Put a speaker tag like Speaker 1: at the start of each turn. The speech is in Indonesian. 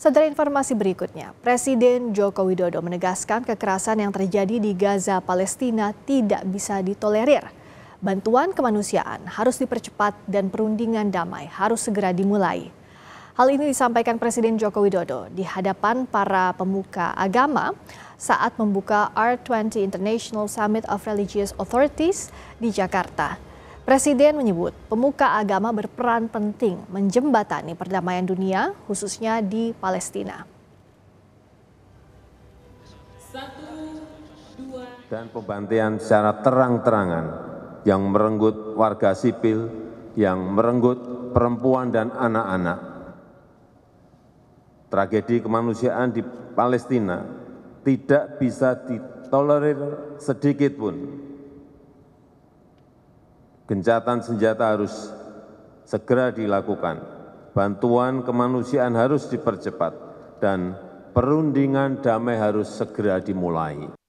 Speaker 1: Saudara informasi berikutnya, Presiden Joko Widodo menegaskan kekerasan yang terjadi di Gaza, Palestina tidak bisa ditolerir. Bantuan kemanusiaan harus dipercepat dan perundingan damai harus segera dimulai. Hal ini disampaikan Presiden Joko Widodo di hadapan para pemuka agama saat membuka R20 International Summit of Religious Authorities di Jakarta. Presiden menyebut pemuka agama berperan penting menjembatani perdamaian dunia khususnya di Palestina.
Speaker 2: Dan pembantaian secara terang-terangan yang merenggut warga sipil, yang merenggut perempuan dan anak-anak. Tragedi kemanusiaan di Palestina tidak bisa ditolerir sedikit pun gencatan senjata harus segera dilakukan, bantuan kemanusiaan harus dipercepat, dan perundingan damai harus segera dimulai